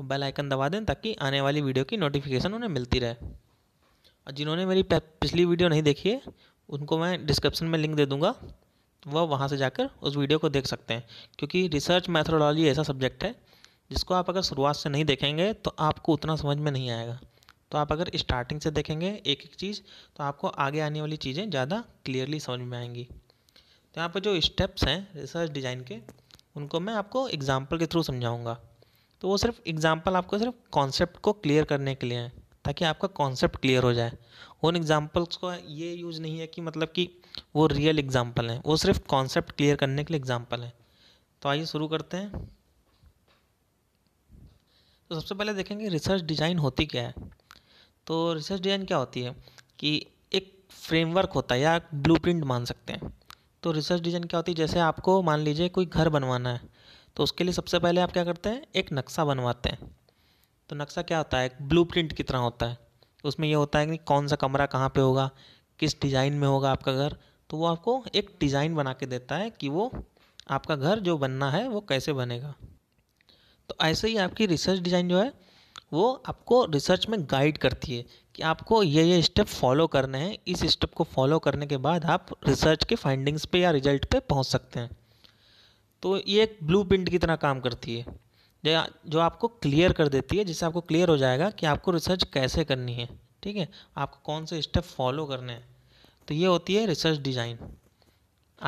और bell icon दबा दें ताकि आने वाली वीडियो की नोटिफिकेशन उन्हें मिलती रहे और जिन्होंने मेरी पिछली वीडियो नहीं देखी है उनको मैं डिस्क्रिप्शन में लिंक दे दूँगा तो वह वहाँ से जाकर उस वीडियो को देख सकते हैं क्योंकि रिसर्च मैथोडोलॉजी ऐसा सब्जेक्ट है जिसको आप अगर शुरुआत से नहीं देखेंगे तो आपको उतना समझ में नहीं आएगा तो आप अगर स्टार्टिंग से देखेंगे एक एक चीज़ तो आपको आगे आने वाली चीज़ें ज़्यादा क्लियरली समझ में आएंगी तो यहाँ पर जो स्टेप्स हैं रिसर्च डिज़ाइन के उनको मैं आपको एग्जाम्पल के थ्रू समझाऊँगा तो वो सिर्फ एग्ज़ाम्पल आपको सिर्फ कॉन्सेप्ट को क्लियर करने के लिए है ताकि आपका कॉन्सेप्ट क्लियर हो जाए उन एग्ज़ाम्पल्स को ये यूज़ नहीं है कि मतलब कि वो रियल एग्ज़ाम्पल हैं वो सिर्फ कॉन्सेप्ट क्लियर करने के लिए एग्ज़ाम्पल हैं तो आइए शुरू करते हैं तो सबसे पहले देखेंगे रिसर्च डिज़ाइन होती क्या है तो रिसर्च डिज़ाइन क्या होती है कि एक फ्रेमवर्क होता है या ब्लूप्रिंट मान सकते हैं तो रिसर्च डिज़ाइन क्या होती है जैसे आपको मान लीजिए कोई घर बनवाना है तो उसके लिए सबसे पहले आप क्या करते हैं एक नक्शा बनवाते हैं तो नक्शा क्या होता है एक ब्लू प्रिंट की तरह होता है उसमें यह होता है कि कौन सा कमरा कहाँ पर होगा किस डिज़ाइन में होगा आपका घर तो वो आपको एक डिज़ाइन बना के देता है कि वो आपका घर जो बनना है वो कैसे बनेगा तो ऐसे ही आपकी रिसर्च डिज़ाइन जो है वो आपको रिसर्च में गाइड करती है कि आपको ये ये स्टेप फॉलो करने हैं इस स्टेप को फॉलो करने के बाद आप रिसर्च के फाइंडिंग्स पे या रिजल्ट पे पहुंच सकते हैं तो ये एक ब्लू की तरह काम करती है जो जो आपको क्लियर कर देती है जिससे आपको क्लियर हो जाएगा कि आपको रिसर्च कैसे करनी है ठीक है आपको कौन से स्टेप फॉलो करने हैं तो ये होती है रिसर्च डिज़ाइन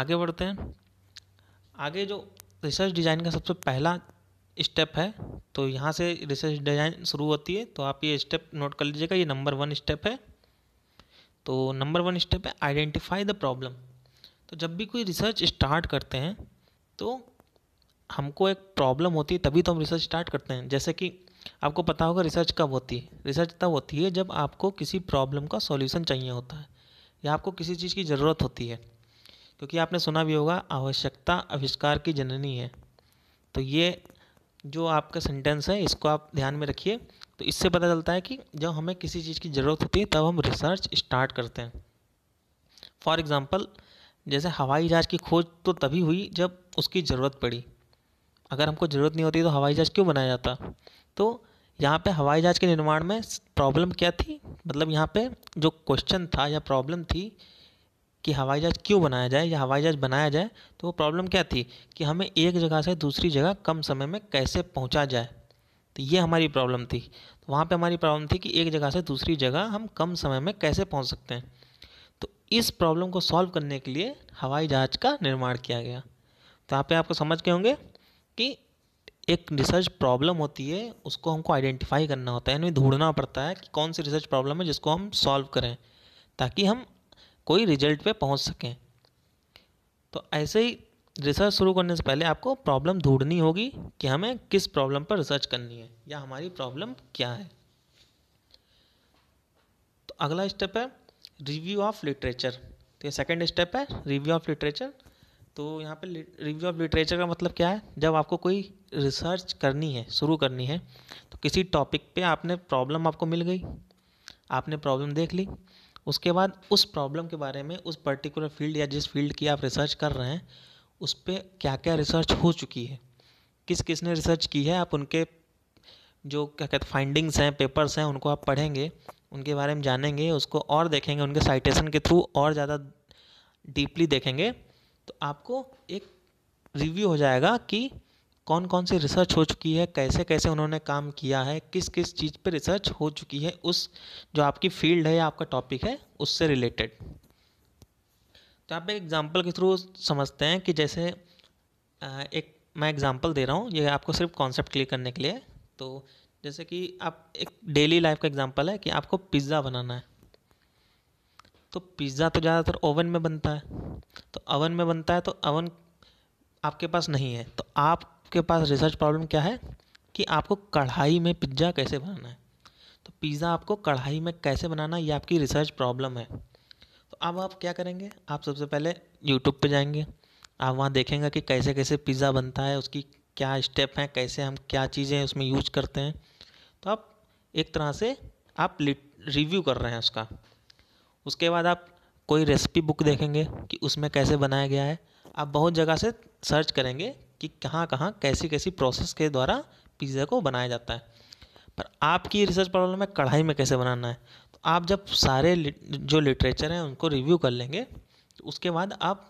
आगे बढ़ते हैं आगे जो रिसर्च डिज़ाइन का सबसे पहला स्टेप है तो यहाँ से रिसर्च डिज़ाइन शुरू होती है तो आप ये स्टेप नोट कर लीजिएगा ये नंबर वन स्टेप है तो नंबर वन स्टेप है आइडेंटिफाई द प्रॉब्लम तो जब भी कोई रिसर्च स्टार्ट करते हैं तो हमको एक प्रॉब्लम होती है तभी तो हम रिसर्च स्टार्ट करते हैं जैसे कि आपको पता होगा रिसर्च कब होती है रिसर्च तब होती है जब आपको किसी प्रॉब्लम का सॉल्यूशन चाहिए होता है या आपको किसी चीज़ की ज़रूरत होती है क्योंकि आपने सुना भी होगा आवश्यकता आविष्कार की जननी है तो ये जो आपका सेंटेंस है इसको आप ध्यान में रखिए तो इससे पता चलता है कि जब हमें किसी चीज़ की ज़रूरत होती है तब हम रिसर्च स्टार्ट करते हैं फॉर एग्ज़ाम्पल जैसे हवाई जहाज़ की खोज तो तभी हुई जब उसकी ज़रूरत पड़ी अगर हमको ज़रूरत नहीं होती तो हवाई जहाज़ क्यों बनाया जाता तो यहाँ पे हवाई जहाज़ के निर्माण में प्रॉब्लम क्या थी मतलब यहाँ पे जो क्वेश्चन था या प्रॉब्लम थी कि हवाई जहाज़ क्यों बनाया जाए या हवाई जहाज़ बनाया जाए तो वो प्रॉब्लम क्या थी कि हमें एक जगह से दूसरी जगह कम समय में कैसे पहुँचा जाए तो ये हमारी प्रॉब्लम थी तो वहाँ पर हमारी प्रॉब्लम थी कि एक जगह से दूसरी जगह हम कम समय में कैसे पहुँच सकते हैं इस प्रॉब्लम को सॉल्व करने के लिए हवाई जहाज़ का निर्माण किया गया तो यहाँ पे आपको समझ गए होंगे कि एक रिसर्च प्रॉब्लम होती है उसको हमको आइडेंटिफाई करना होता है यानी ढूंढना पड़ता है कि कौन सी रिसर्च प्रॉब्लम है जिसको हम सॉल्व करें ताकि हम कोई रिजल्ट पे पहुंच सकें तो ऐसे ही रिसर्च शुरू करने से पहले आपको प्रॉब्लम ढूंढनी होगी कि हमें किस प्रॉब्लम पर रिसर्च करनी है या हमारी प्रॉब्लम क्या है तो अगला स्टेप है रिव्यू ऑफ लिटरेचर तो ये सेकेंड स्टेप है रिव्यू ऑफ लिटरेचर तो यहाँ पे रिव्यू ऑफ लिटरेचर का मतलब क्या है जब आपको कोई रिसर्च करनी है शुरू करनी है तो किसी टॉपिक पे आपने प्रॉब्लम आपको मिल गई आपने प्रॉब्लम देख ली उसके बाद उस प्रॉब्लम के बारे में उस पर्टिकुलर फील्ड या जिस फील्ड की आप रिसर्च कर रहे हैं उस पर क्या क्या रिसर्च हो चुकी है किस किस ने रिसर्च की है आप उनके जो क्या कहते फाइंडिंग्स हैं पेपर्स हैं उनको आप पढ़ेंगे उनके बारे में जानेंगे उसको और देखेंगे उनके साइटेशन के थ्रू और ज़्यादा डीपली देखेंगे तो आपको एक रिव्यू हो जाएगा कि कौन कौन सी रिसर्च हो चुकी है कैसे कैसे उन्होंने काम किया है किस किस चीज़ पर रिसर्च हो चुकी है उस जो आपकी फील्ड है या आपका टॉपिक है उससे रिलेटेड तो आप एक एग्ज़ाम्पल के थ्रू समझते हैं कि जैसे एक मैं एग्ज़ाम्पल दे रहा हूँ ये आपको सिर्फ कॉन्सेप्ट क्लियर करने के लिए तो जैसे कि आप एक डेली लाइफ का एग्जांपल है कि आपको पिज़्ज़ा बनाना है तो पिज़्ज़ा तो ज़्यादातर ओवन में बनता है तो ओवन में बनता है तो ओवन आपके पास नहीं है तो आपके पास रिसर्च प्रॉब्लम क्या है कि आपको कढ़ाई में पिज्ज़ा कैसे बनाना है तो पिज़्ज़ा आपको कढ़ाई में कैसे बनाना है ये आपकी रिसर्च प्रॉब्लम है तो अब आप क्या करेंगे आप सबसे पहले यूट्यूब पर जाएंगे आप वहाँ देखेंगे कि कैसे कैसे पिज़्ज़ा बनता है उसकी क्या स्टेप हैं कैसे हम क्या चीज़ें उसमें यूज करते हैं एक तरह से आप रिव्यू कर रहे हैं उसका उसके बाद आप कोई रेसिपी बुक देखेंगे कि उसमें कैसे बनाया गया है आप बहुत जगह से सर्च करेंगे कि कहाँ कहाँ कैसी कैसी प्रोसेस के द्वारा पिज़्ज़ा को बनाया जाता है पर आपकी रिसर्च प्रॉब्लम है कढ़ाई में कैसे बनाना है तो आप जब सारे जो लिटरेचर हैं उनको रिव्यू कर लेंगे तो उसके बाद आप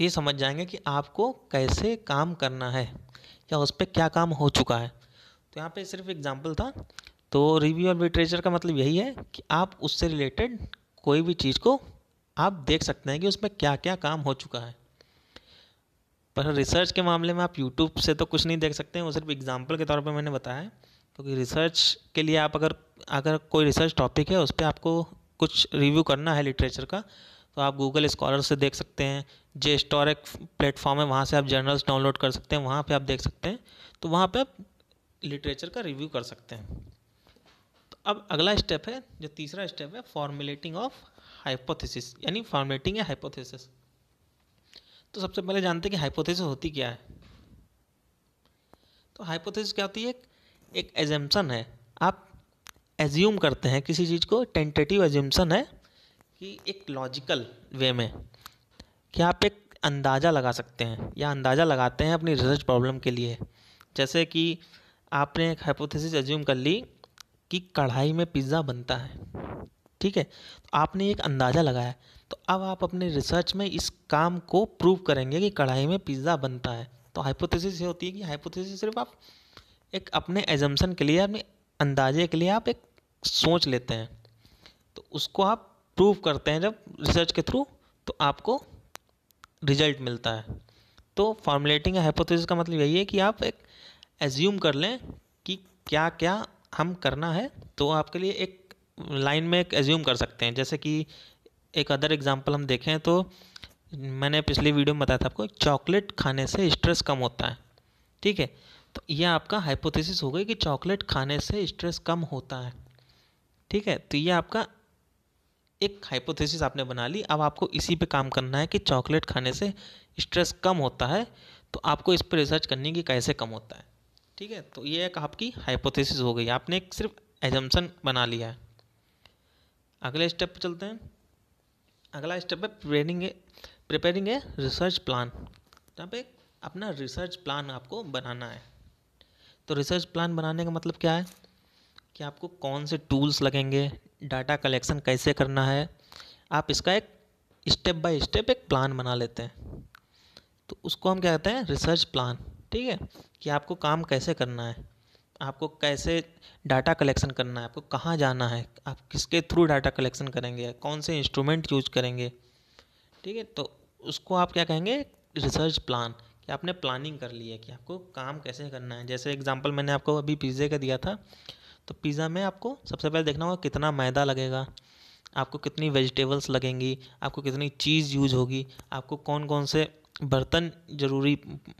ये समझ जाएंगे कि आपको कैसे काम करना है या उस पर क्या काम हो चुका है तो यहाँ पे सिर्फ एग्जाम्पल था तो रिव्यू और लिटरेचर का मतलब यही है कि आप उससे रिलेटेड कोई भी चीज़ को आप देख सकते हैं कि उसमें क्या क्या काम हो चुका है पर रिसर्च के मामले में आप यूट्यूब से तो कुछ नहीं देख सकते हैं वो सिर्फ एग्जाम्पल के तौर पर मैंने बताया है क्योंकि रिसर्च के लिए आप अगर अगर कोई रिसर्च टॉपिक है उस पर आपको कुछ रिव्यू करना है लिटरेचर का तो आप गूगल स्कॉलर से देख सकते हैं जे स्टोर एक प्लेटफॉर्म है वहाँ से आप जर्नल्स डाउनलोड कर सकते हैं वहाँ पे आप देख सकते हैं तो वहाँ पे आप लिटरेचर का रिव्यू कर सकते हैं तो अब अगला स्टेप है जो तीसरा स्टेप है फॉर्मुलेटिंग ऑफ हाइपोथेसिस यानी फॉर्मुलेटिंग या हाइपोथेसिस तो सबसे पहले जानते हैं कि हाइपोथेसिस होती क्या है तो हाइपोथेसिस क्या होती है एक एक एजम्पन है आप एज्यूम करते हैं किसी चीज़ को टेंटेटिव एज्यूम्सन है कि एक लॉजिकल वे में कि आप एक अंदाज़ा लगा सकते हैं या अंदाज़ा लगाते हैं अपनी रिसर्च प्रॉब्लम के लिए जैसे कि आपने एक हाइपोथेसिस एज्यूम कर ली कि कढ़ाई में पिज़्ज़ा बनता है ठीक है तो आपने एक अंदाज़ा लगाया तो अब आप अपने रिसर्च में इस काम को प्रूव करेंगे कि कढ़ाई में पिज़्ज़ा बनता है तो हाइपोथेसिस ये होती है कि हाइपोथेसिस सिर्फ आप एक अपने एजम्सन के लिए अपने अंदाजे के लिए आप एक सोच लेते हैं तो उसको आप प्रूव करते हैं जब रिसर्च के थ्रू तो आपको रिजल्ट मिलता है तो फॉर्मुलेटिंग हाइपोथेसिस का मतलब यही है कि आप एक एज्यूम कर लें कि क्या क्या हम करना है तो आपके लिए एक लाइन में एक एज्यूम कर सकते हैं जैसे कि एक अदर एग्जांपल हम देखें तो मैंने पिछली वीडियो में बताया था आपको चॉकलेट खाने से स्ट्रेस कम होता है ठीक है तो यह आपका हाइपोथेसिस हो गई कि चॉकलेट खाने से स्ट्रेस कम होता है ठीक है तो ये आपका एक हाइपोथेसिस आपने बना ली अब आपको इसी पे काम करना है कि चॉकलेट खाने से स्ट्रेस कम होता है तो आपको इस पर रिसर्च करनी कि कैसे कम होता है ठीक है तो ये एक आपकी हाइपोथेसिस हो गई आपने एक सिर्फ एजम्पन बना लिया है अगले स्टेप पर चलते हैं अगला स्टेप है preparing a preparing a research plan जहाँ पे अपना रिसर्च प्लान आपको बनाना है तो रिसर्च प्लान बनाने का मतलब क्या है कि आपको कौन से टूल्स लगेंगे डाटा कलेक्शन कैसे करना है आप इसका एक स्टेप बाय स्टेप एक प्लान बना लेते हैं तो उसको हम क्या कहते हैं रिसर्च प्लान ठीक है कि आपको काम कैसे करना है आपको कैसे डाटा कलेक्शन करना है आपको कहाँ जाना है आप किसके थ्रू डाटा कलेक्शन करेंगे कौन से इंस्ट्रूमेंट यूज करेंगे ठीक है तो उसको आप क्या कहेंगे रिसर्च प्लान कि आपने प्लानिंग कर ली है कि आपको काम कैसे करना है जैसे एग्जांपल मैंने आपको अभी पिज़्ज़े का दिया था तो पिज़्ज़ा में आपको सबसे पहले देखना होगा कितना मैदा लगेगा आपको कितनी वेजिटेबल्स लगेंगी आपको कितनी चीज़ यूज होगी आपको कौन कौन से बर्तन ज़रूरी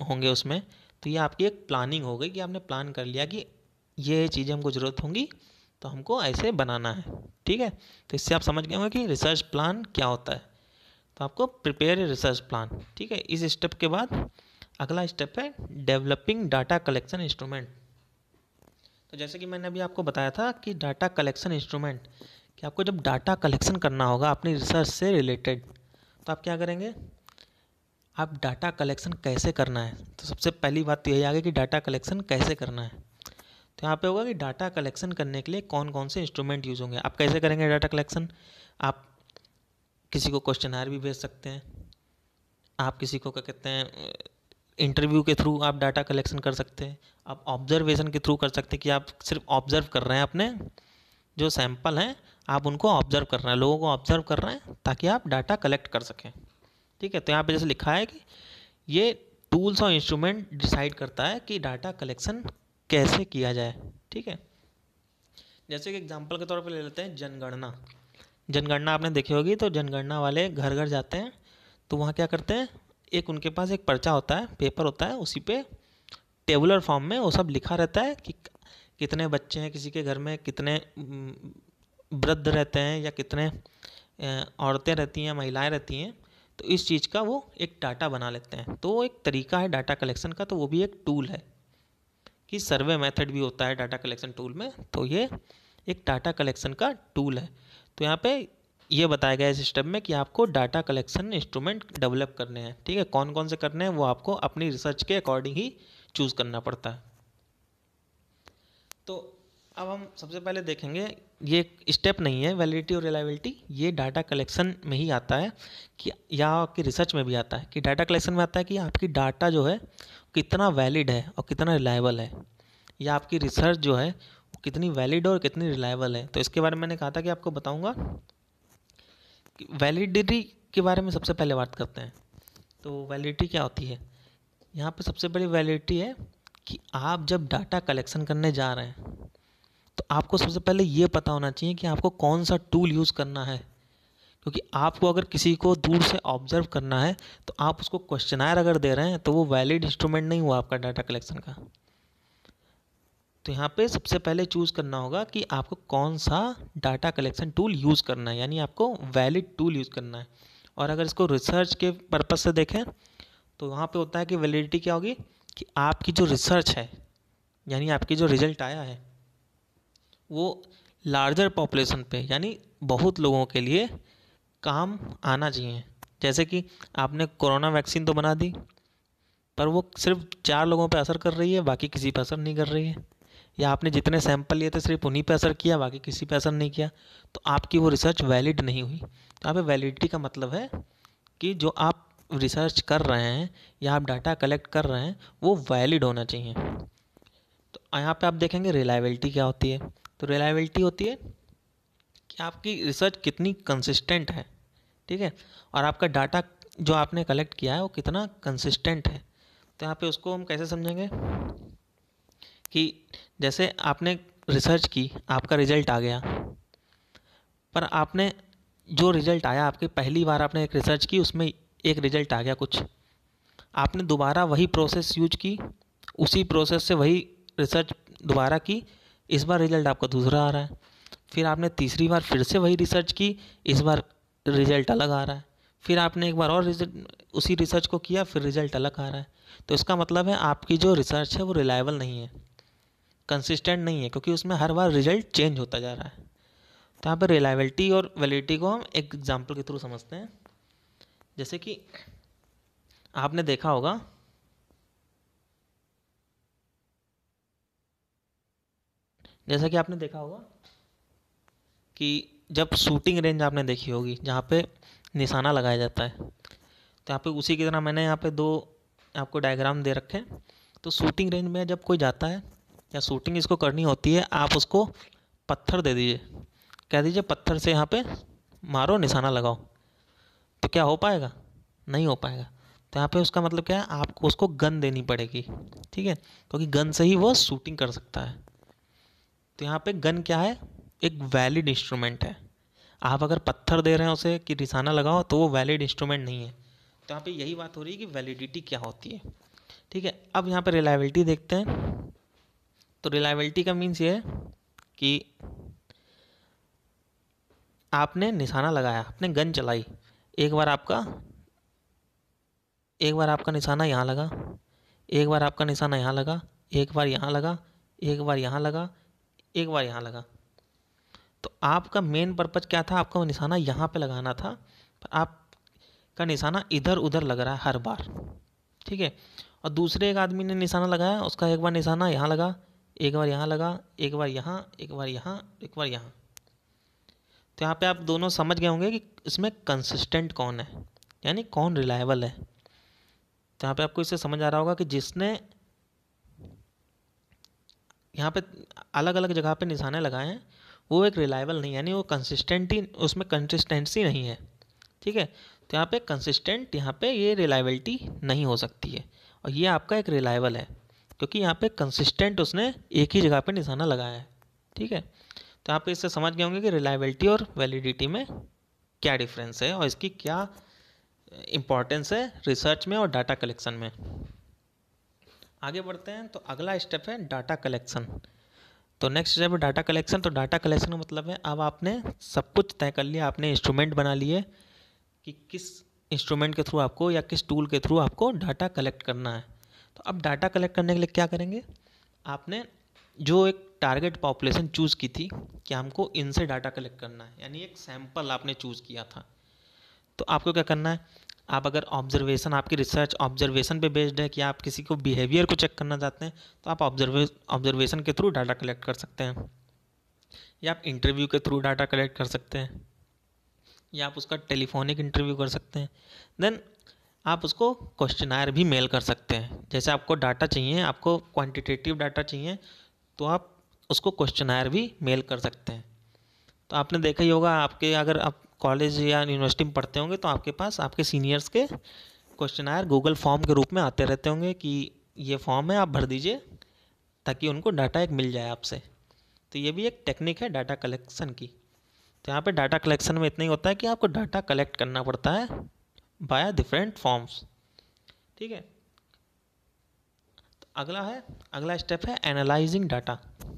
होंगे उसमें तो ये आपकी एक प्लानिंग हो गई कि आपने प्लान कर लिया कि ये चीज़ें हमको ज़रूरत होंगी तो हमको ऐसे बनाना है ठीक है तो इससे आप समझ गए होंगे कि रिसर्च प्लान क्या होता है तो आपको प्रिपेयर रिसर्च प्लान ठीक है इस स्टेप के बाद अगला स्टेप है डेवलपिंग डाटा कलेक्शन इंस्ट्रूमेंट तो जैसे कि मैंने अभी आपको बताया था कि डाटा कलेक्शन इंस्ट्रूमेंट कि आपको जब डाटा कलेक्शन करना होगा अपनी रिसर्च से रिलेटेड तो आप क्या करेंगे आप डाटा कलेक्शन कैसे करना है तो सबसे पहली बात तो यही आ गई कि डाटा कलेक्शन कैसे करना है तो यहाँ पे होगा कि डाटा कलेक्शन करने के लिए कौन कौन से इंस्ट्रूमेंट यूज़ होंगे आप कैसे करेंगे डाटा कलेक्शन आप किसी को क्वेश्चन आर भी भेज सकते हैं आप किसी को क्या कहते हैं इंटरव्यू के थ्रू आप डाटा कलेक्शन कर सकते हैं आप ऑब्जर्वेशन के थ्रू कर सकते हैं कि आप सिर्फ ऑब्जर्व कर रहे हैं अपने जो सैंपल हैं आप उनको ऑब्जर्व कर रहे हैं लोगों को ऑब्जर्व कर रहे हैं ताकि आप डाटा कलेक्ट कर सकें ठीक है तो यहाँ पे जैसे लिखा है कि ये टूल्स और इंस्ट्रूमेंट डिसाइड करता है कि डाटा कलेक्शन कैसे किया जाए ठीक है जैसे कि एग्जाम्पल के तौर पर ले लेते हैं जनगणना जनगणना आपने देखी होगी तो जनगणना वाले घर घर जाते हैं तो वहाँ क्या करते हैं एक उनके पास एक पर्चा होता है पेपर होता है उसी पे टेबुलर फॉर्म में वो सब लिखा रहता है कि कितने बच्चे हैं किसी के घर में कितने वृद्ध रहते हैं या कितने औरतें रहती हैं महिलाएं रहती हैं तो इस चीज़ का वो एक डाटा बना लेते हैं तो एक तरीका है डाटा कलेक्शन का तो वो भी एक टूल है कि सर्वे मेथड भी होता है डाटा कलेक्शन टूल में तो ये एक डाटा कलेक्शन का टूल है तो यहाँ पे ये बताया गया है इस स्टेप में कि आपको डाटा कलेक्शन इंस्ट्रूमेंट डेवलप करने हैं ठीक है कौन कौन से करने हैं वो आपको अपनी रिसर्च के अकॉर्डिंग ही चूज़ करना पड़ता है तो अब हम सबसे पहले देखेंगे ये स्टेप नहीं है वैलिडिटी और रिलायबिलिटी ये डाटा कलेक्शन में ही आता है कि या आपकी रिसर्च में भी आता है कि डाटा कलेक्शन में आता है कि आपकी डाटा जो है कितना वैलिड है और कितना रिलायबल है या आपकी रिसर्च जो है कितनी वैलिड और कितनी रिलायबल है तो इसके बारे में मैंने कहा था कि आपको बताऊँगा वैलिडिटी के बारे में सबसे पहले बात करते हैं तो वैलिडिटी क्या होती है यहाँ पर सबसे बड़ी वैलिडिटी है कि आप जब डाटा कलेक्शन करने जा रहे हैं तो आपको सबसे पहले ये पता होना चाहिए कि आपको कौन सा टूल यूज़ करना है क्योंकि आपको अगर किसी को दूर से ऑब्जर्व करना है तो आप उसको क्वेश्चनायर अगर दे रहे हैं तो वो वैलिड इंस्ट्रूमेंट नहीं हुआ आपका डाटा कलेक्शन का तो यहाँ पे सबसे पहले चूज़ करना होगा कि आपको कौन सा डाटा कलेक्शन टूल यूज़ करना है यानी आपको वैलिड टूल यूज़ करना है और अगर इसको रिसर्च के पर्पज़ से देखें तो वहाँ पे होता है कि वैलिडिटी क्या होगी कि आपकी जो रिसर्च है यानी आपकी जो रिजल्ट आया है वो लार्जर पॉपुलेशन पे यानी बहुत लोगों के लिए काम आना चाहिए जैसे कि आपने कोरोना वैक्सीन तो बना दी पर वो सिर्फ चार लोगों पे असर कर रही है बाकी किसी पर असर नहीं कर रही है या आपने जितने सैंपल लिए थे सिर्फ उन्हीं पे असर किया बाकी किसी पे असर नहीं किया तो आपकी वो रिसर्च वैलिड नहीं हुई तो यहाँ पे वैलिडिटी का मतलब है कि जो आप रिसर्च कर रहे हैं या आप डाटा कलेक्ट कर रहे हैं वो वैलिड होना चाहिए तो यहाँ पे आप देखेंगे रिलायबिलिटी क्या होती है तो रिलायबिलिटी होती है कि आपकी रिसर्च कितनी कंसिस्टेंट है ठीक है और आपका डाटा जो आपने कलेक्ट किया है वो कितना कंसिस्टेंट है तो यहाँ पे उसको हम कैसे समझेंगे कि जैसे आपने रिसर्च की आपका रिजल्ट आ गया पर आपने जो रिजल्ट आया आपके पहली बार आपने एक रिसर्च की उसमें एक रिजल्ट आ गया कुछ आपने दोबारा वही प्रोसेस यूज की उसी प्रोसेस से वही रिसर्च दोबारा की इस बार रिजल्ट आपका दूसरा आ रहा है फिर आपने तीसरी बार फिर से वही रिसर्च की इस बार रिजल्ट अलग आ रहा है फिर आपने एक बार और रिजल्ट उसी रिसर्च को किया फिर रिजल्ट अलग आ रहा है तो इसका मतलब है आपकी जो रिसर्च है वो रिलायबल नहीं है कंसिस्टेंट नहीं है क्योंकि उसमें हर बार रिजल्ट चेंज होता जा रहा है तो यहाँ पर रिलायबिलिटी और वैलिडिटी को हम एक एग्जाम्पल के थ्रू समझते हैं जैसे कि आपने देखा होगा जैसा कि आपने देखा होगा कि जब शूटिंग रेंज आपने देखी होगी जहाँ पे निशाना लगाया जाता है तो यहाँ पे उसी की तरह मैंने यहाँ पे दो आपको डायग्राम दे रखे हैं तो शूटिंग रेंज में जब कोई जाता है या शूटिंग इसको करनी होती है आप उसको पत्थर दे दीजिए कह दीजिए पत्थर से यहाँ पे मारो निशाना लगाओ तो क्या हो पाएगा नहीं हो पाएगा तो यहाँ पे उसका मतलब क्या है आपको उसको गन देनी पड़ेगी ठीक है क्योंकि गन से ही वो शूटिंग कर सकता है तो यहाँ पे गन क्या है एक वैलिड इंस्ट्रूमेंट है आप अगर पत्थर दे रहे हैं उसे कि निशाना लगाओ तो वो वैलिड इंस्ट्रूमेंट नहीं है तो यहाँ पे यही बात हो रही है कि वैलिडिटी क्या होती है ठीक है अब यहाँ पे रिलायबिलिटी देखते हैं तो रिलायबिलिटी का मीन्स ये है कि आपने निशाना लगाया आपने गन चलाई एक बार आपका एक बार आपका निशाना यहाँ लगा एक बार आपका निशाना यहाँ लगा एक बार यहाँ लगा एक बार यहाँ लगा एक बार यहाँ लगा तो आपका मेन पर्पज़ क्या था आपका निशाना यहाँ पे लगाना था पर आपका निशाना इधर उधर लग रहा है हर बार ठीक है और दूसरे एक आदमी ने निशाना लगाया उसका एक बार निशाना यहाँ लगा एक बार यहाँ लगा एक बार यहाँ एक बार यहाँ एक बार यहाँ तो यहाँ पे आप दोनों समझ गए होंगे कि इसमें कंसिस्टेंट कौन है यानी कौन रिलायबल है तो यहाँ पे आपको इससे समझ आ रहा होगा कि जिसने यहाँ पे अलग अलग जगह पे निशाने लगाए हैं वो एक रिलायबल नहीं यानी वो कंसिस्टेंटी उसमें कंसिस्टेंसी नहीं है ठीक है तो यहाँ पे कंसिस्टेंट यहाँ पे ये रिलायबिलिटी नहीं हो सकती है और ये आपका एक रिलायबल है क्योंकि यहाँ पे कंसिस्टेंट उसने एक ही जगह पे निशाना लगाया है ठीक है तो आप इससे समझ गए होंगे कि रिलायबिलिटी और वैलिडिटी में क्या डिफरेंस है और इसकी क्या इम्पोर्टेंस है रिसर्च में और डाटा कलेक्शन में आगे बढ़ते हैं तो अगला स्टेप है डाटा कलेक्शन तो नेक्स्ट स्टेप है डाटा कलेक्शन तो डाटा कलेक्शन का मतलब है अब आपने सब कुछ तय कर लिया आपने इंस्ट्रूमेंट बना लिए कि किस इंस्ट्रूमेंट के थ्रू आपको या किस टूल के थ्रू आपको डाटा कलेक्ट करना है तो अब डाटा कलेक्ट करने के लिए क्या करेंगे आपने जो एक टारगेट पॉपुलेशन चूज़ की थी कि हमको इनसे डाटा कलेक्ट करना है यानी एक सैम्पल आपने चूज़ किया था तो आपको क्या करना है आप अगर ऑब्जर्वेशन आपकी रिसर्च ऑब्जर्वेशन पे बेस्ड है कि आप किसी को बिहेवियर को चेक करना चाहते हैं तो आप ऑब्जर्वे ऑब्जर्वेशन के थ्रू डाटा कलेक्ट कर सकते हैं या आप इंटरव्यू के थ्रू डाटा कलेक्ट कर सकते हैं या आप उसका टेलीफोनिक इंटरव्यू कर सकते हैं देन आप उसको क्वेश्चन भी मेल कर सकते हैं जैसे आपको डाटा चाहिए आपको क्वांटिटेटिव डाटा चाहिए तो आप उसको क्वेश्चन भी मेल कर सकते हैं तो आपने देखा ही होगा आपके अगर आप कॉलेज या यूनिवर्सिटी में पढ़ते होंगे तो आपके पास आपके सीनियर्स के क्वेश्चन आयर गूगल फॉर्म के रूप में आते रहते होंगे कि ये फॉर्म है आप भर दीजिए ताकि उनको डाटा एक मिल जाए आपसे तो ये भी एक टेक्निक है डाटा कलेक्शन की तो यहाँ पे डाटा कलेक्शन में इतना ही होता है कि आपको डाटा कलेक्ट करना पड़ता है बाय डिफरेंट फॉर्म्स ठीक है तो अगला है अगला स्टेप है एनालाइजिंग डाटा तो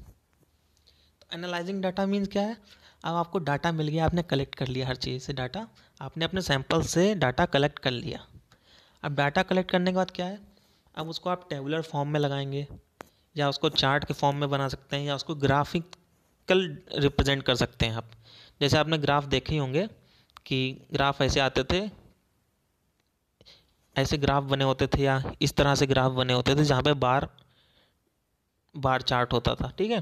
एनालाइजिंग डाटा मीन्स क्या है अब आपको डाटा मिल गया आपने कलेक्ट कर लिया हर चीज़ से डाटा आपने अपने सैंपल से डाटा कलेक्ट कर लिया अब डाटा कलेक्ट करने के बाद क्या है अब उसको आप टेबुलर फॉर्म में लगाएंगे या उसको चार्ट के फॉर्म में बना सकते हैं या उसको ग्राफिकल रिप्रेजेंट कर सकते हैं आप जैसे आपने ग्राफ देखे होंगे कि ग्राफ ऐसे आते थे ऐसे ग्राफ बने होते थे या इस तरह से ग्राफ बने होते थे जहाँ पे बार बार चार्ट होता था ठीक है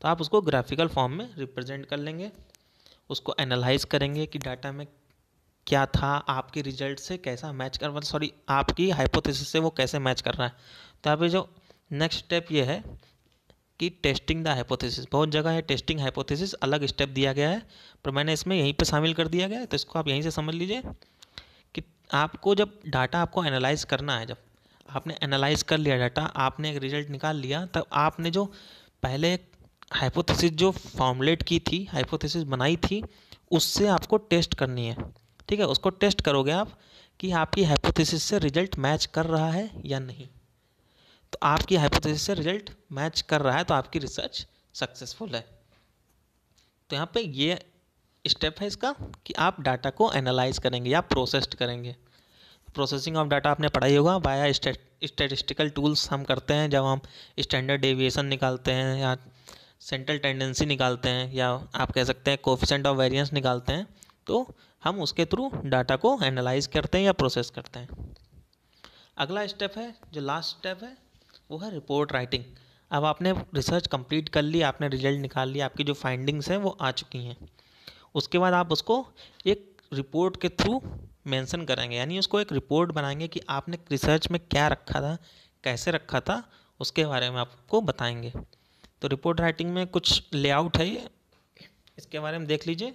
तो आप उसको ग्राफिकल फॉर्म में रिप्रेजेंट कर लेंगे उसको एनालाइज करेंगे कि डाटा में क्या था आपके रिजल्ट से कैसा मैच कर मतलब सॉरी आपकी हाइपोथेसिस से वो कैसे मैच कर रहा है तो यहाँ पे जो नेक्स्ट स्टेप ये है कि टेस्टिंग द हाइपोथेसिस बहुत जगह है टेस्टिंग हाइपोथेसिस अलग स्टेप दिया गया है पर मैंने इसमें यहीं पे शामिल कर दिया गया है तो इसको आप यहीं से समझ लीजिए कि आपको जब डाटा आपको एनालाइज करना है जब आपने एनालाइज कर लिया डाटा आपने एक रिजल्ट निकाल लिया तब आपने जो पहले हाइपोथेसिस जो फॉर्मुलेट की थी हाइपोथेसिस बनाई थी उससे आपको टेस्ट करनी है ठीक है उसको टेस्ट करोगे आप कि आपकी हाइपोथेसिस से रिजल्ट मैच कर रहा है या नहीं तो आपकी हाइपोथेसिस से रिजल्ट मैच कर रहा है तो आपकी रिसर्च सक्सेसफुल है तो यहाँ पे ये स्टेप है इसका कि आप डाटा को एनालाइज करेंगे या प्रोसेस्ड करेंगे प्रोसेसिंग ऑफ डाटा आपने पढ़ाई होगा बाया स्टेटिस्टिकल टूल्स हम करते हैं जब हम स्टैंडर्ड डेविएसन निकालते हैं या सेंट्रल टेंडेंसी निकालते हैं या आप कह सकते हैं कोफिशेंट ऑफ वेरियंस निकालते हैं तो हम उसके थ्रू डाटा को एनालाइज करते हैं या प्रोसेस करते हैं अगला स्टेप है जो लास्ट स्टेप है वो है रिपोर्ट राइटिंग अब आपने रिसर्च कंप्लीट कर ली आपने रिजल्ट निकाल लिया आपकी जो फाइंडिंग्स हैं वो आ चुकी हैं उसके बाद आप उसको एक रिपोर्ट के थ्रू मेंशन करेंगे यानी उसको एक रिपोर्ट बनाएंगे कि आपने रिसर्च में क्या रखा था कैसे रखा था उसके बारे में आपको बताएंगे तो रिपोर्ट राइटिंग में कुछ लेआउट है ये इसके बारे में देख लीजिए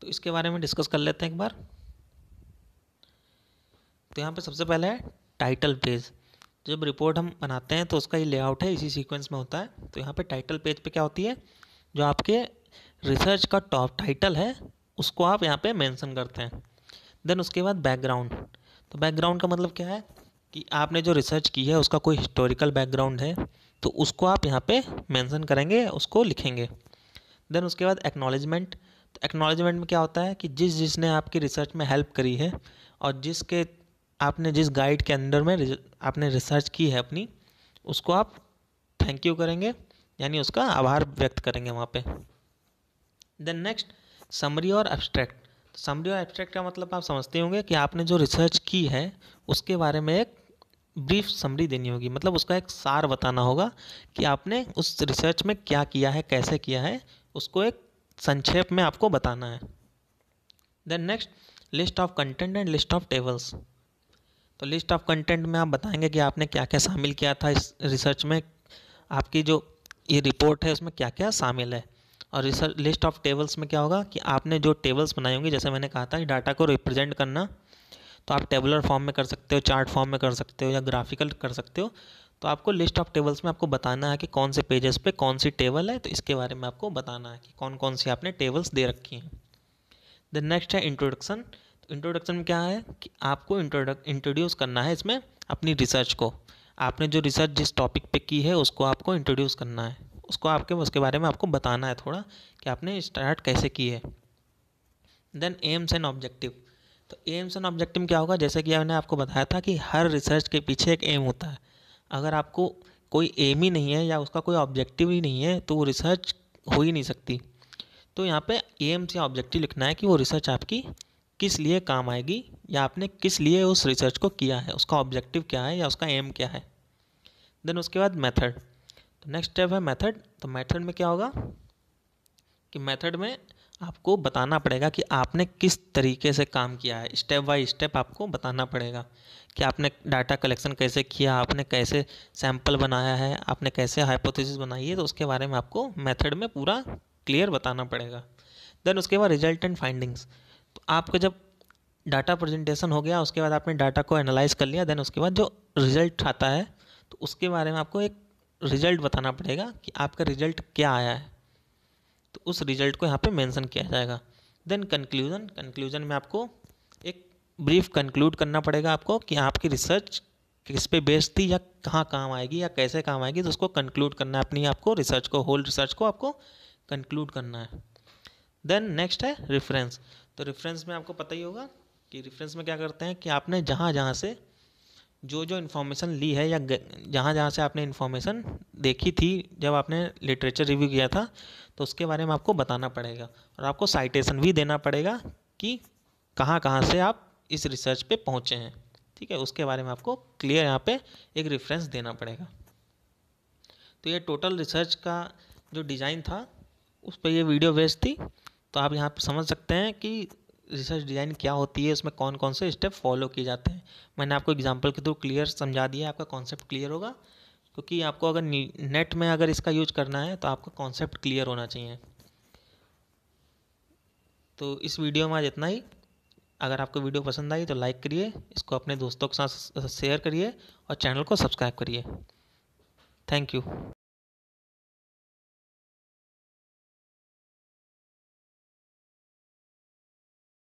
तो इसके बारे में डिस्कस कर लेते हैं एक बार तो यहाँ पे सबसे पहले है टाइटल पेज जब रिपोर्ट हम बनाते हैं तो उसका ये लेआउट है इसी सीक्वेंस में होता है तो यहाँ पे टाइटल पेज पे क्या होती है जो आपके रिसर्च का टॉप टाइटल है उसको आप यहाँ पे मेंशन करते हैं देन उसके बाद बैकग्राउंड तो बैकग्राउंड का मतलब क्या है कि आपने जो रिसर्च की है उसका कोई हिस्टोरिकल बैकग्राउंड है तो उसको आप यहाँ पे मेंशन करेंगे उसको लिखेंगे देन उसके बाद एक्नॉलेजमेंट तो एक्नॉलेजमेंट में क्या होता है कि जिस जिसने आपकी रिसर्च में हेल्प करी है और जिसके आपने जिस गाइड के अंडर में आपने रिसर्च की है अपनी उसको आप थैंक यू करेंगे यानी उसका आभार व्यक्त करेंगे वहाँ पे देन नेक्स्ट समरी और एब्स्ट्रैक्ट समरी तो और एब्स्ट्रैक्ट का मतलब आप समझते होंगे कि आपने जो रिसर्च की है उसके बारे में एक ब्रीफ समरी देनी होगी मतलब उसका एक सार बताना होगा कि आपने उस रिसर्च में क्या किया है कैसे किया है उसको एक संक्षेप में आपको बताना है then next list of content and list of tables तो लिस्ट ऑफ कंटेंट में आप बताएंगे कि आपने क्या क्या शामिल किया था इस रिसर्च में आपकी जो ये रिपोर्ट है उसमें क्या क्या शामिल है और रिसर्च लिस्ट ऑफ टेबल्स में क्या होगा कि आपने जो टेबल्स बनाई होंगी जैसे मैंने कहा था कि डाटा को रिप्रेजेंट करना तो आप टेबुलर फॉर्म में कर सकते हो चार्ट फॉर्म में कर सकते हो या ग्राफिकल कर सकते हो तो आपको लिस्ट ऑफ टेबल्स में आपको बताना है कि कौन से पेजेस पे कौन सी टेबल है तो इसके बारे में आपको बताना है कि कौन कौन सी आपने टेबल्स दे रखी हैं देन नेक्स्ट है इंट्रोडक्शन तो इंट्रोडक्शन में क्या है कि आपको इंट्रोड्यूस करना है इसमें अपनी रिसर्च को आपने जो रिसर्च जिस टॉपिक पे की है उसको आपको इंट्रोड्यूस करना है उसको आपके उसके बारे में आपको बताना है थोड़ा कि आपने स्टार्ट कैसे की है देन एम्स एंड ऑब्जेक्टिव तो एम्स एंड ऑब्जेक्टिव क्या होगा जैसे कि मैंने आपको बताया था कि हर रिसर्च के पीछे एक एम होता है अगर आपको कोई एम ही नहीं है या उसका कोई ऑब्जेक्टिव ही नहीं है तो वो रिसर्च हो ही नहीं सकती तो यहाँ पे एम्स या ऑब्जेक्टिव लिखना है कि वो रिसर्च आपकी किस लिए काम आएगी या आपने किस लिए उस रिसर्च को किया है उसका ऑब्जेक्टिव क्या है या उसका एम क्या है देन उसके बाद मेथड तो नेक्स्ट स्टेप है मेथड तो मेथड में क्या होगा कि मेथड में आपको बताना पड़ेगा कि आपने किस तरीके से काम किया है स्टेप बाय स्टेप आपको बताना पड़ेगा कि आपने डाटा कलेक्शन कैसे किया आपने कैसे सैंपल बनाया है आपने कैसे हाइपोथेसिस बनाई है तो उसके बारे में आपको मेथड में पूरा क्लियर बताना पड़ेगा देन उसके बाद रिजल्ट एंड फाइंडिंग्स तो आपको जब डाटा प्रेजेंटेशन हो गया उसके बाद आपने डाटा को एनालाइज कर लिया देन उसके बाद जो रिजल्ट आता है तो उसके बारे में आपको एक रिजल्ट बताना पड़ेगा कि आपका रिजल्ट क्या आया है तो उस रिजल्ट को यहाँ पे मेंशन किया जाएगा देन कंक्लूजन कंक्लूजन में आपको एक ब्रीफ कंक्लूड करना पड़ेगा आपको कि आपकी रिसर्च किस पे बेस्ड थी या कहाँ काम आएगी या कैसे काम आएगी तो उसको कंक्लूड करना है अपनी आपको रिसर्च को होल रिसर्च को आपको कंक्लूड करना है देन नेक्स्ट है रेफरेंस तो रेफरेंस में आपको पता ही होगा कि रेफरेंस में क्या करते हैं कि आपने जहाँ जहाँ से जो जो इन्फॉर्मेशन ली है या जहाँ जहाँ से आपने इन्फॉर्मेशन देखी थी जब आपने लिटरेचर रिव्यू किया था तो उसके बारे में आपको बताना पड़ेगा और आपको साइटेशन भी देना पड़ेगा कि कहाँ कहाँ से आप इस रिसर्च पे पहुँचे हैं ठीक है उसके बारे में आपको क्लियर यहाँ पे एक रेफरेंस देना पड़ेगा तो ये टोटल रिसर्च का जो डिज़ाइन था उस पर यह वीडियो बेस्ड थी तो आप यहाँ पर समझ सकते हैं कि रिसर्च डिज़ाइन क्या होती है उसमें कौन कौन से स्टेप फॉलो किए जाते हैं मैंने आपको एग्जाम्पल के थ्रू क्लियर समझा दिया आपका कॉन्सेप्ट क्लियर होगा क्योंकि आपको अगर नेट में अगर इसका यूज करना है तो आपका कॉन्सेप्ट क्लियर होना चाहिए तो इस वीडियो में आज इतना ही अगर आपको वीडियो पसंद आई तो लाइक करिए इसको अपने दोस्तों के साथ शेयर करिए और चैनल को सब्सक्राइब करिए थैंक यू